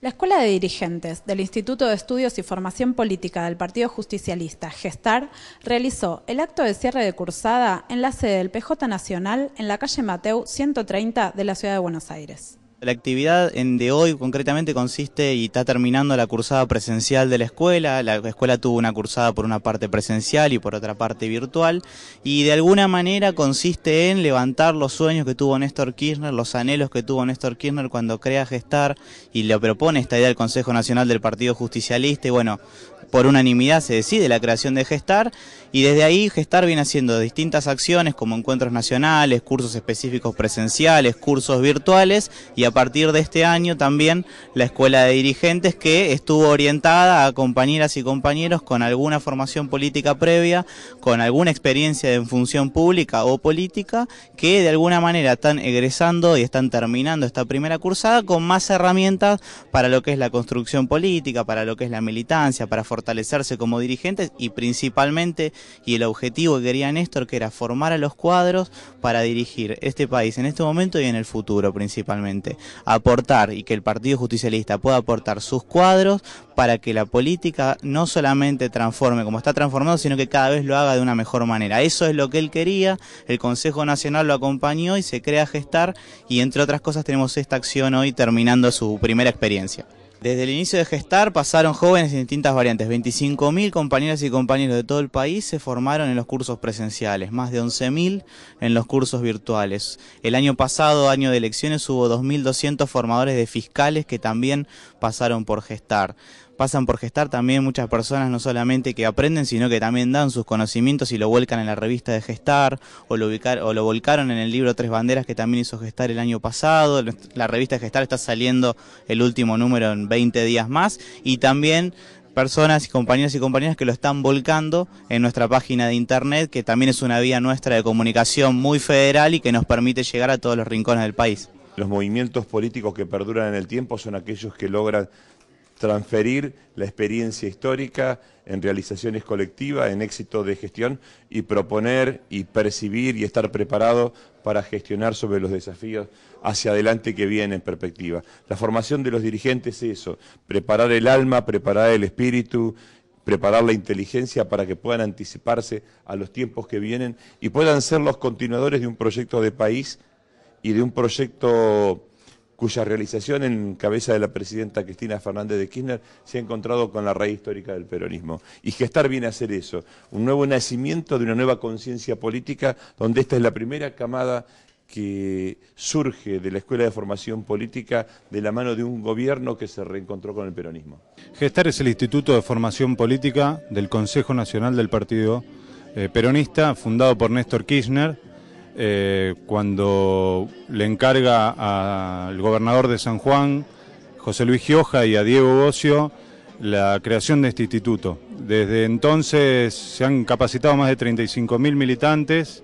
La Escuela de Dirigentes del Instituto de Estudios y Formación Política del Partido Justicialista, GESTAR, realizó el acto de cierre de cursada en la sede del PJ Nacional en la calle Mateu 130 de la Ciudad de Buenos Aires. La actividad en de hoy concretamente consiste y está terminando la cursada presencial de la escuela. La escuela tuvo una cursada por una parte presencial y por otra parte virtual. Y de alguna manera consiste en levantar los sueños que tuvo Néstor Kirchner, los anhelos que tuvo Néstor Kirchner cuando crea Gestar y le propone esta idea al Consejo Nacional del Partido Justicialista. Y bueno, por unanimidad se decide la creación de Gestar y desde ahí Gestar viene haciendo distintas acciones como encuentros nacionales, cursos específicos presenciales, cursos virtuales y a partir de este año también la escuela de dirigentes que estuvo orientada a compañeras y compañeros con alguna formación política previa, con alguna experiencia en función pública o política que de alguna manera están egresando y están terminando esta primera cursada con más herramientas para lo que es la construcción política, para lo que es la militancia, para formar fortalecerse como dirigentes y principalmente, y el objetivo que quería Néstor, que era formar a los cuadros para dirigir este país en este momento y en el futuro principalmente. Aportar y que el Partido Justicialista pueda aportar sus cuadros para que la política no solamente transforme como está transformado, sino que cada vez lo haga de una mejor manera. Eso es lo que él quería, el Consejo Nacional lo acompañó y se crea gestar y entre otras cosas tenemos esta acción hoy terminando su primera experiencia. Desde el inicio de Gestar pasaron jóvenes en distintas variantes. 25.000 compañeras y compañeros de todo el país se formaron en los cursos presenciales, más de 11.000 en los cursos virtuales. El año pasado, año de elecciones, hubo 2.200 formadores de fiscales que también pasaron por Gestar pasan por gestar también muchas personas, no solamente que aprenden, sino que también dan sus conocimientos y lo vuelcan en la revista de gestar, o lo, o lo volcaron en el libro Tres Banderas que también hizo gestar el año pasado. La revista de gestar está saliendo el último número en 20 días más y también personas y compañeros y compañeras que lo están volcando en nuestra página de internet, que también es una vía nuestra de comunicación muy federal y que nos permite llegar a todos los rincones del país. Los movimientos políticos que perduran en el tiempo son aquellos que logran transferir la experiencia histórica en realizaciones colectivas, en éxito de gestión y proponer y percibir y estar preparado para gestionar sobre los desafíos hacia adelante que vienen en perspectiva. La formación de los dirigentes es eso, preparar el alma, preparar el espíritu, preparar la inteligencia para que puedan anticiparse a los tiempos que vienen y puedan ser los continuadores de un proyecto de país y de un proyecto cuya realización en cabeza de la presidenta Cristina Fernández de Kirchner se ha encontrado con la raíz histórica del peronismo. Y Gestar viene a hacer eso, un nuevo nacimiento de una nueva conciencia política, donde esta es la primera camada que surge de la Escuela de Formación Política de la mano de un gobierno que se reencontró con el peronismo. Gestar es el Instituto de Formación Política del Consejo Nacional del Partido eh, Peronista, fundado por Néstor Kirchner eh, cuando le encarga al gobernador de San Juan, José Luis Gioja, y a Diego Bocio la creación de este instituto. Desde entonces se han capacitado más de 35.000 militantes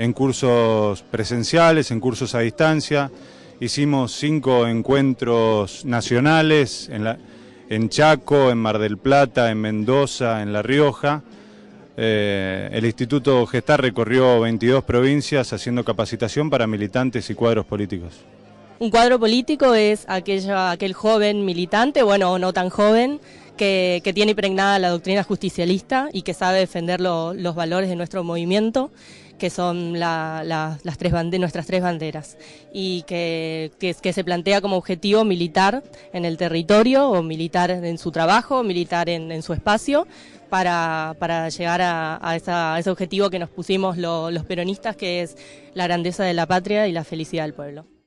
en cursos presenciales, en cursos a distancia. Hicimos cinco encuentros nacionales en Chaco, en Mar del Plata, en Mendoza, en La Rioja. Eh, el Instituto Gestar recorrió 22 provincias haciendo capacitación para militantes y cuadros políticos. Un cuadro político es aquella, aquel joven militante, bueno, no tan joven, que, tiene impregnada la doctrina justicialista y que sabe defender los valores de nuestro movimiento, que son las tres nuestras tres banderas, y que, que, se plantea como objetivo militar en el territorio, o militar en su trabajo, militar en, en su espacio, para, llegar a, ese objetivo que nos pusimos los peronistas, que es la grandeza de la patria y la felicidad del pueblo.